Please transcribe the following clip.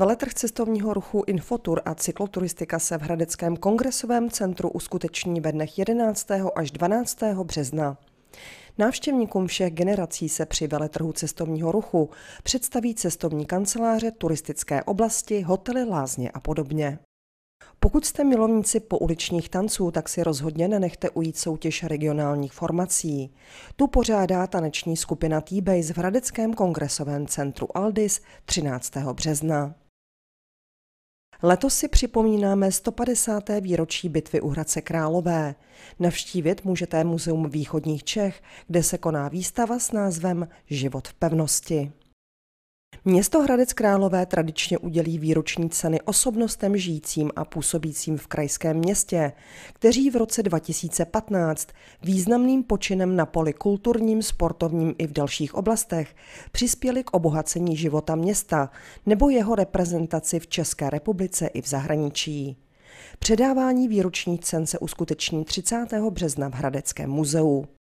Veletrh cestovního ruchu Infotur a cykloturistika se v Hradeckém kongresovém centru uskuteční ve dnech 11. až 12. března. Návštěvníkům všech generací se při veletrhu cestovního ruchu představí cestovní kanceláře, turistické oblasti, hotely, lázně a podobně. Pokud jste milovníci uličních tanců, tak si rozhodně nenechte ujít soutěž regionálních formací. Tu pořádá taneční skupina T-Base v Hradeckém kongresovém centru Aldis 13. března. Letos si připomínáme 150. výročí bitvy u Hradce Králové. Navštívit můžete Muzeum východních Čech, kde se koná výstava s názvem Život v pevnosti. Město Hradec Králové tradičně udělí výroční ceny osobnostem žijícím a působícím v krajském městě, kteří v roce 2015 významným počinem na poli kulturním, sportovním i v dalších oblastech přispěli k obohacení života města nebo jeho reprezentaci v České republice i v zahraničí. Předávání výročních cen se uskuteční 30. března v Hradeckém muzeu.